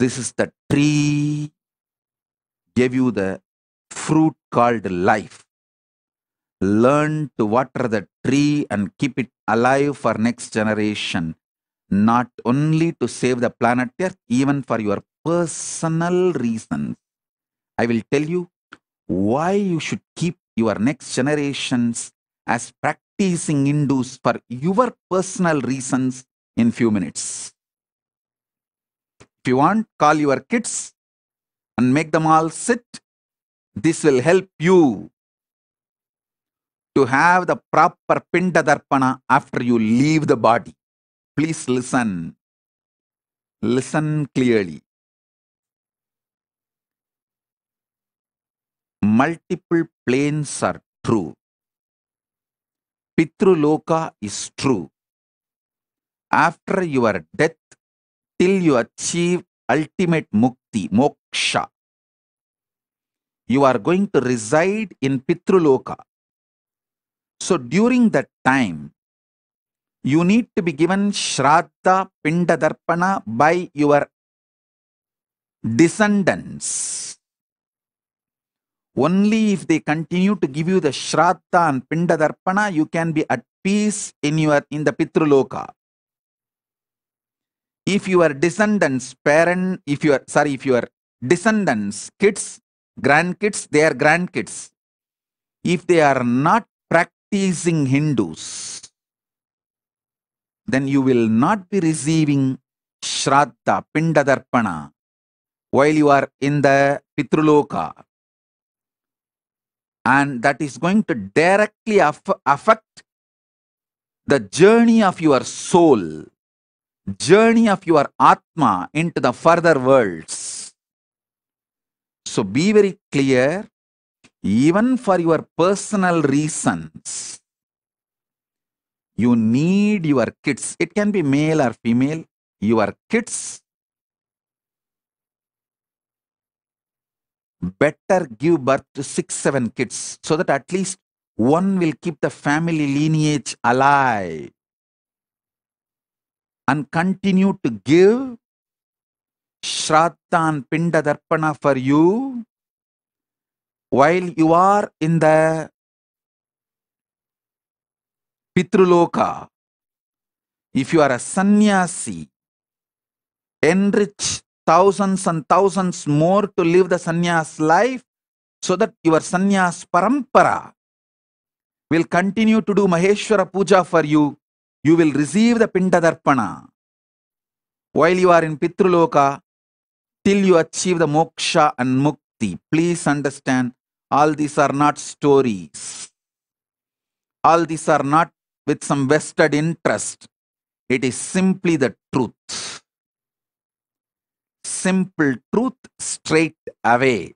This is the tree gave you the fruit called life. Learn to water the tree and keep it alive for next generation. Not only to save the planet Earth, even for your personal reasons. I will tell you why you should keep your next generations as practicing Hindus for your personal reasons in few minutes. If you want, call your kids and make them all sit. This will help you to have the proper pinda darpana after you leave the body. Please listen. Listen clearly. Multiple planes are true. Pitru loka is true. After your death, till you achieve ultimate mukti, moksha. You are going to reside in Pitruloka. So during that time, you need to be given Shraddha Pindadarpana by your descendants. Only if they continue to give you the Shraddha and Pindadarpana, you can be at peace in your in the Pitruloka if your descendants parent if your sorry if your descendants kids grandkids their grandkids if they are not practicing hindus then you will not be receiving shraddha pinda darpana while you are in the pitruloka and that is going to directly affect the journey of your soul journey of your Atma into the further worlds. So be very clear, even for your personal reasons, you need your kids. It can be male or female. Your kids better give birth to six, seven kids so that at least one will keep the family lineage alive. and continue to give Shrattan Pinda Darpana for you while you are in the Pitruloka. If you are a sanyasi enrich thousands and thousands more to live the sanyas life so that your sanyas parampara will continue to do Maheshwara puja for you you will receive the Pindadarpana while you are in Pitruloka till you achieve the Moksha and Mukti. Please understand, all these are not stories. All these are not with some vested interest. It is simply the truth. Simple truth straight away.